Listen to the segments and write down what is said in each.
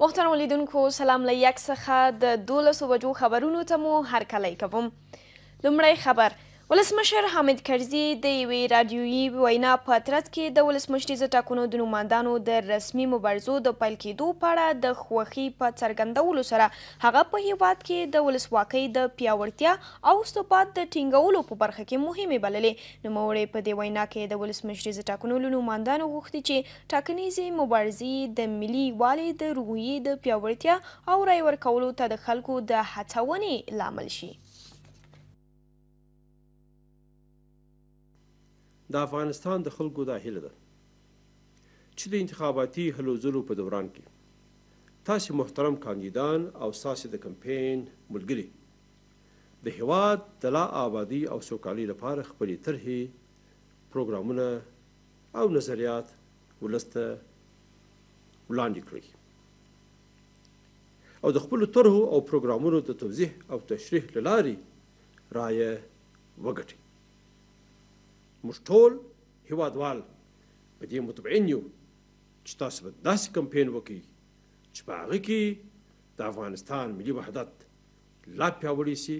محترم ولیدونکو سلام له یک څخه د دولسو بجو خبرونو ته مو هرکلی کوم لومړی خبر ولسمشر حامد کرزي د یوې رادیویي وینا په ترڅ کې د ولسمشریزه ټاکنو د نوماندانو د رسمي مبارزو د پیل کېدو په اړه د خوښۍ په څرګندولو سره هغه په هیواد کې د ولسواکۍ د پیاوړتیا او ثبات د ټینګولو په برخه کې مهمې بللې نوموړی په دې وینا کې د ولسمشریزه ټاکنو له نوماندانو غوښتي چې ټاکنیزې مبارزې د ملي والې د روحیې د پیاوړتیا او رای ورکولو ته د خلکو د هڅونې لامل شي د افغانستان د خلکو دا هیله ده چې د انتخاباتي هلو ځلو په دوران کې تاسو محترم کاندیدان او ساسي د کمپاین ملګری د هواد د لا آبادی او سوکالي لپاره خپلې طرحې پروګرامونه او نظریات ولسته وړاندې کړي او د خپلو طرحو او پروګرامونو د توضیح او تشریح له لارې رایه وګټي موږ ټول هیوادوال په دې مطمئن یو چې تاسو به داسې کمپین وکړي چې په هغه کې د افغانستان ملي وحدت لا پیاوړی سي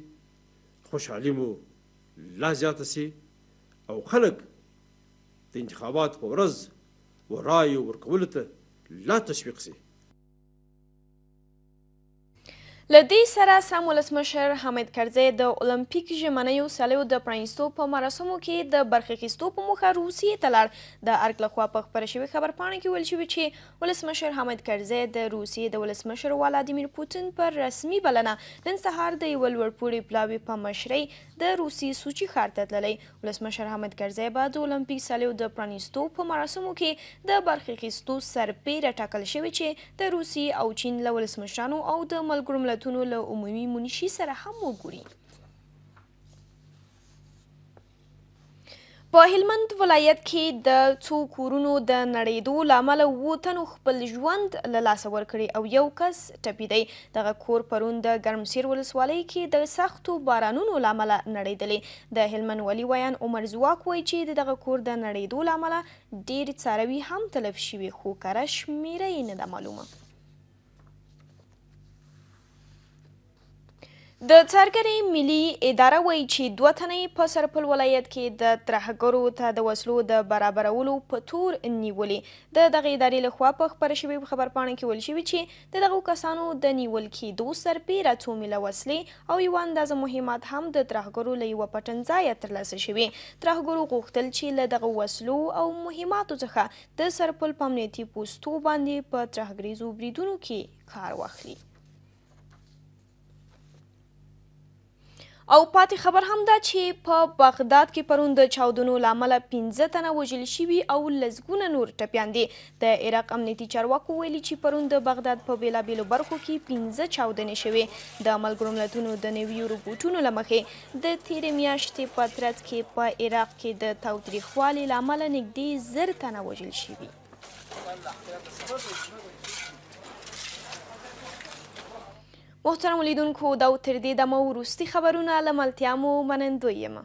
خوشحالي مو لا زیاته سي او خلک د انتخابات په ورځ ورایو ورکولو ته لا تشویق سي لدې سره سم ولسمشر حامد کرزی د اولمپیک ژمنیو سالیو د پرانیستو په مراسمو کې د برخه اخیستو په موخه روسیې ته لاړ د ارګ لخوا په خپره شوې خبرپاڼه کې ویل شوي چې ولسمشر حامد کرزی د روسیې د ولسمشر ولادیمیر پوتین پر رسمي بلنه نن سهار د یوه لوړپوړي پلاوي په مشرۍ د روسیې سوچي ښار ته تللی ولسمشر حامد کرزی به د اولمپیک سالیو د پرانیستو په مراسمو کې د برخه اخیستو سرپیره ټاکل شوی چې د روسیې او چین له ولسمشرانو او د ملګرو صورتونو له عمومي منشي سره هم وګوري په هلمند ولایت کې د څو کورونو د نړېدو لامل وو تنو خپل ژوند له لاسه ورکړي او یو کس ټپي دی دغه کور پرون د ګرمسیر ولسوالۍ کې د سختو بارانونو لامل نړېدلې د هلمند والي ویان عمر ځواک وایي چې دغه کور د نړېدو لامل ډېر څاروي هم تلف شوي خو کره شمېره یې نه ده معلومه د څارګرې ملي اداره وایي چې دوه تنې په سرپل ولایت کې د ترهګرو ته د وسلو د برابرولو په تور نیولې د دغې ادارې لخوا په خپره شوې خبر پاڼه کې ویل شوي چې د دغو کسانو د نیول کېدو سربېره څو میله وسلې او یوه اندازه مهمات هم د ترهګرو له یوه پټن ځایه ترلاسه شوې ترهګرو غوښتل چې له دغو وسلو او مهماتو څخه د سرپل په امنیتي پوستو باندې په ترهګریزو بریدونو کې کار واخلي او پاتې خبر هم دا چې په بغداد کې پرون د چاودنو لامل 15 تنه وژل شوي او لزګونه نور ټپیان دي د عراق امنیتي چارواکو ویلي چې پرون د بغداد په بیلابیلو برخو کې 15 چاودنې شوې د ملګرو ملتونو د نویو رپورټونو لمخې د تیرې میاشتې په ترڅ کې په عراق کې د تاوتریخوالي لامل نږدې زر تنه وژل شوي محترم لیدونکو دا تر دې دمه وروستي خبرونه له ملتیا مو منندوی یم